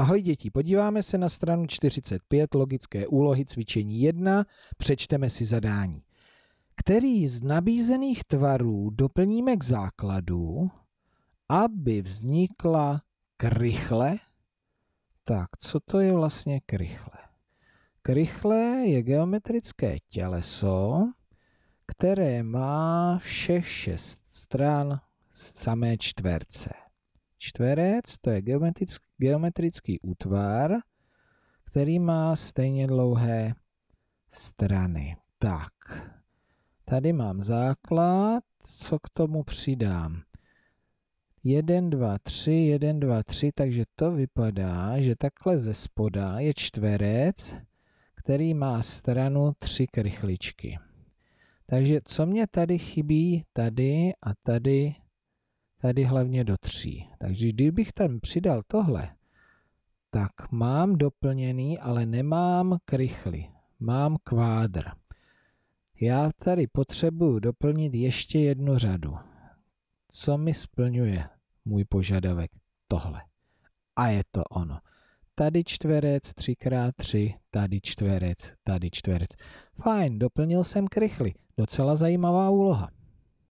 Ahoj děti, podíváme se na stranu 45 logické úlohy cvičení 1, přečteme si zadání. Který z nabízených tvarů doplníme k základu, aby vznikla krychle? Tak, co to je vlastně krychle? Krychle je geometrické těleso, které má všech šest stran z samé čtverce. Čtverec to je geometrický geometrický útvar, který má stejně dlouhé strany. Tak, tady mám základ, co k tomu přidám? 1, 2, 3, 1, 2, 3, takže to vypadá, že takhle ze spoda je čtverec, který má stranu 3 krychličky. Takže co mě tady chybí? Tady a tady tady hlavně do tří. Takže kdybych tam přidal tohle, tak mám doplněný, ale nemám krychly. Mám kvádr. Já tady potřebuju doplnit ještě jednu řadu. Co mi splňuje můj požadavek? Tohle. A je to ono. Tady čtverec, 3x3, tady čtverec, tady čtverec. Fajn, doplnil jsem krychly. Docela zajímavá úloha.